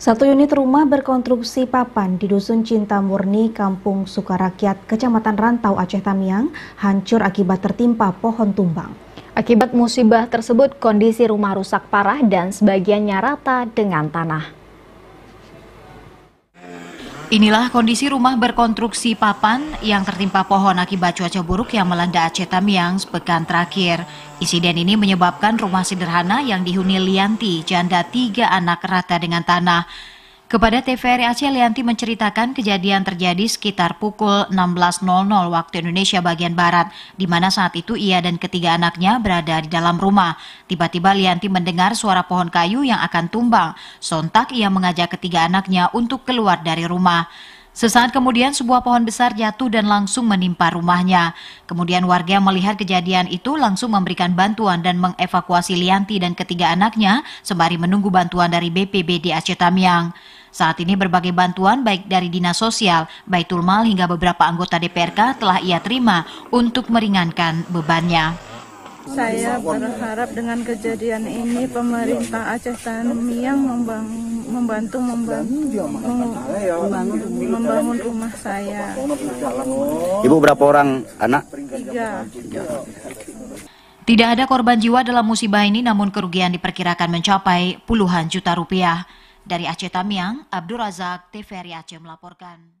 Satu unit rumah berkonstruksi papan di Dusun Cinta Murni, Kampung Sukarakyat, Kecamatan Rantau, Aceh Tamiang, hancur akibat tertimpa pohon tumbang. Akibat musibah tersebut, kondisi rumah rusak parah dan sebagiannya rata dengan tanah. Inilah kondisi rumah berkonstruksi papan yang tertimpa pohon akibat cuaca buruk yang melanda Aceh Tamiang sepekan terakhir. Insiden ini menyebabkan rumah sederhana yang dihuni Lianti, janda tiga anak rata dengan tanah. Kepada TVRI Aceh, Lianti menceritakan kejadian terjadi sekitar pukul 16.00 waktu Indonesia bagian Barat, di mana saat itu ia dan ketiga anaknya berada di dalam rumah. Tiba-tiba Lianti mendengar suara pohon kayu yang akan tumbang. Sontak ia mengajak ketiga anaknya untuk keluar dari rumah. Sesaat kemudian sebuah pohon besar jatuh dan langsung menimpa rumahnya. Kemudian warga yang melihat kejadian itu langsung memberikan bantuan dan mengevakuasi Lianti dan ketiga anaknya sembari menunggu bantuan dari BPBD Aceh Tamiang. Saat ini berbagai bantuan baik dari Dinas Sosial, Baitul Mal hingga beberapa anggota DPRK telah ia terima untuk meringankan bebannya. Saya berharap dengan kejadian ini pemerintah Aceh Tamiang membantu membangun membangun rumah saya. Ibu berapa orang anak? Tiga. Tidak ada korban jiwa dalam musibah ini namun kerugian diperkirakan mencapai puluhan juta rupiah. Dari Aceh Tamiang, Abdul Razak, TVRI Aceh melaporkan.